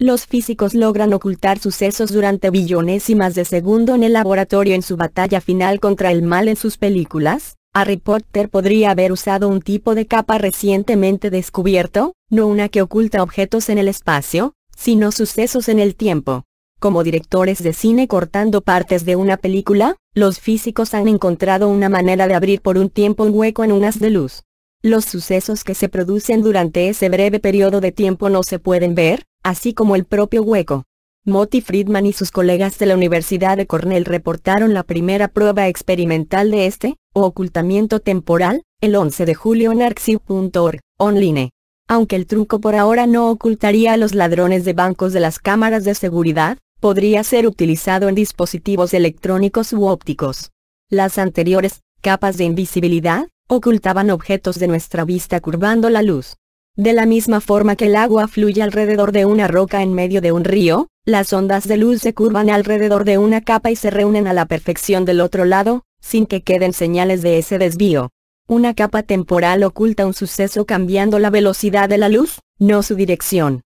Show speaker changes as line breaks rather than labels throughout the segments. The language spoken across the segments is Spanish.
Los físicos logran ocultar sucesos durante billonésimas de segundo en el laboratorio en su batalla final contra el mal en sus películas. Harry Potter podría haber usado un tipo de capa recientemente descubierto, no una que oculta objetos en el espacio, sino sucesos en el tiempo. Como directores de cine cortando partes de una película, los físicos han encontrado una manera de abrir por un tiempo un hueco en unas de luz. Los sucesos que se producen durante ese breve periodo de tiempo no se pueden ver, así como el propio hueco. Moti Friedman y sus colegas de la Universidad de Cornell reportaron la primera prueba experimental de este, o ocultamiento temporal, el 11 de julio en arxiv.org, online. Aunque el truco por ahora no ocultaría a los ladrones de bancos de las cámaras de seguridad, podría ser utilizado en dispositivos electrónicos u ópticos. Las anteriores, capas de invisibilidad, ocultaban objetos de nuestra vista curvando la luz. De la misma forma que el agua fluye alrededor de una roca en medio de un río, las ondas de luz se curvan alrededor de una capa y se reúnen a la perfección del otro lado, sin que queden señales de ese desvío. Una capa temporal oculta un suceso cambiando la velocidad de la luz, no su dirección.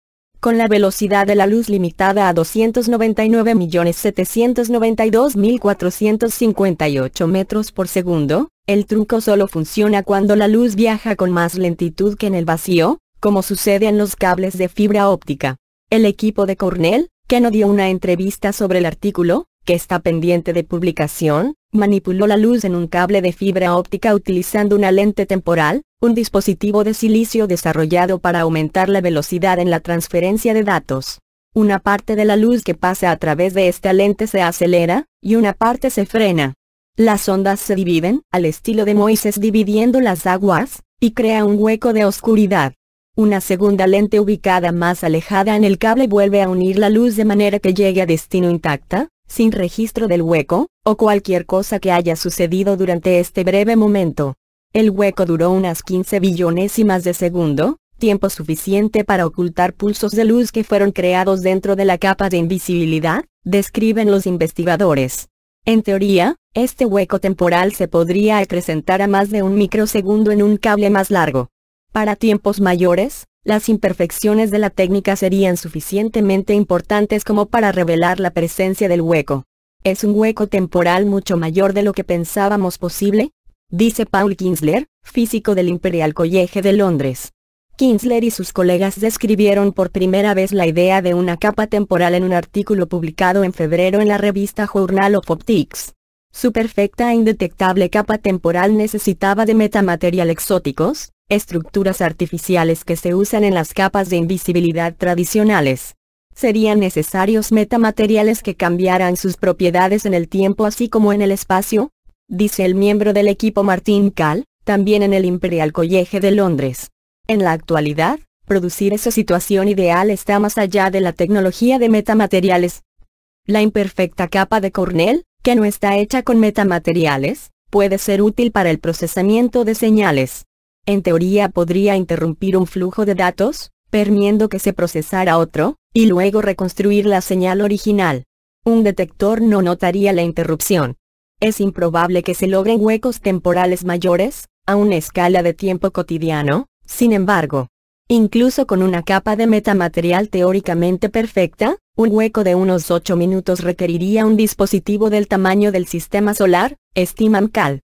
Con la velocidad de la luz limitada a 299.792.458 metros por segundo, el truco solo funciona cuando la luz viaja con más lentitud que en el vacío, como sucede en los cables de fibra óptica. El equipo de Cornell, que no dio una entrevista sobre el artículo, que está pendiente de publicación, manipuló la luz en un cable de fibra óptica utilizando una lente temporal, un dispositivo de silicio desarrollado para aumentar la velocidad en la transferencia de datos. Una parte de la luz que pasa a través de esta lente se acelera, y una parte se frena. Las ondas se dividen, al estilo de Moisés dividiendo las aguas, y crea un hueco de oscuridad. Una segunda lente ubicada más alejada en el cable vuelve a unir la luz de manera que llegue a destino intacta, sin registro del hueco, o cualquier cosa que haya sucedido durante este breve momento. El hueco duró unas 15 billonésimas de segundo, tiempo suficiente para ocultar pulsos de luz que fueron creados dentro de la capa de invisibilidad, describen los investigadores. En teoría, este hueco temporal se podría acrecentar a más de un microsegundo en un cable más largo. Para tiempos mayores, las imperfecciones de la técnica serían suficientemente importantes como para revelar la presencia del hueco. ¿Es un hueco temporal mucho mayor de lo que pensábamos posible? Dice Paul Kinsler, físico del Imperial College de Londres. Kinsler y sus colegas describieron por primera vez la idea de una capa temporal en un artículo publicado en febrero en la revista Journal of Optics. Su perfecta e indetectable capa temporal necesitaba de metamaterial exóticos, estructuras artificiales que se usan en las capas de invisibilidad tradicionales. Serían necesarios metamateriales que cambiaran sus propiedades en el tiempo así como en el espacio, dice el miembro del equipo Martin Kahl, también en el Imperial College de Londres. En la actualidad, producir esa situación ideal está más allá de la tecnología de metamateriales. La imperfecta capa de Cornell, que no está hecha con metamateriales, puede ser útil para el procesamiento de señales. En teoría podría interrumpir un flujo de datos, permitiendo que se procesara otro, y luego reconstruir la señal original. Un detector no notaría la interrupción. Es improbable que se logren huecos temporales mayores, a una escala de tiempo cotidiano, sin embargo, incluso con una capa de metamaterial teóricamente perfecta, un hueco de unos 8 minutos requeriría un dispositivo del tamaño del sistema solar, estima Cal.